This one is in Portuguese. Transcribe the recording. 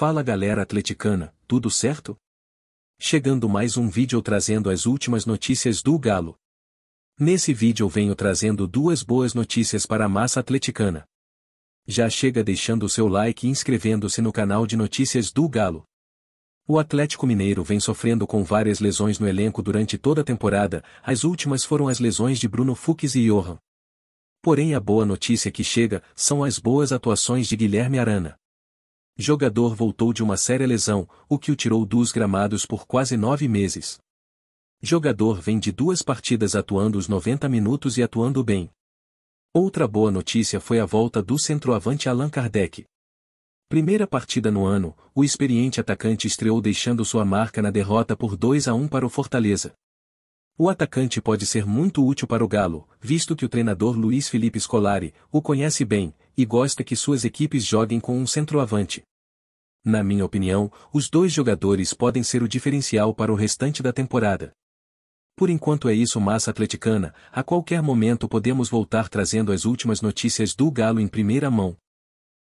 Fala galera atleticana, tudo certo? Chegando mais um vídeo trazendo as últimas notícias do Galo. Nesse vídeo venho trazendo duas boas notícias para a massa atleticana. Já chega deixando o seu like e inscrevendo-se no canal de notícias do Galo. O Atlético Mineiro vem sofrendo com várias lesões no elenco durante toda a temporada, as últimas foram as lesões de Bruno Fuchs e Johan. Porém a boa notícia que chega são as boas atuações de Guilherme Arana. Jogador voltou de uma séria lesão, o que o tirou dos gramados por quase nove meses. Jogador vem de duas partidas atuando os 90 minutos e atuando bem. Outra boa notícia foi a volta do centroavante Allan Kardec. Primeira partida no ano, o experiente atacante estreou deixando sua marca na derrota por 2 a 1 para o Fortaleza. O atacante pode ser muito útil para o Galo, visto que o treinador Luiz Felipe Scolari o conhece bem, e gosta que suas equipes joguem com um centroavante. Na minha opinião, os dois jogadores podem ser o diferencial para o restante da temporada. Por enquanto é isso massa atleticana, a qualquer momento podemos voltar trazendo as últimas notícias do Galo em primeira mão.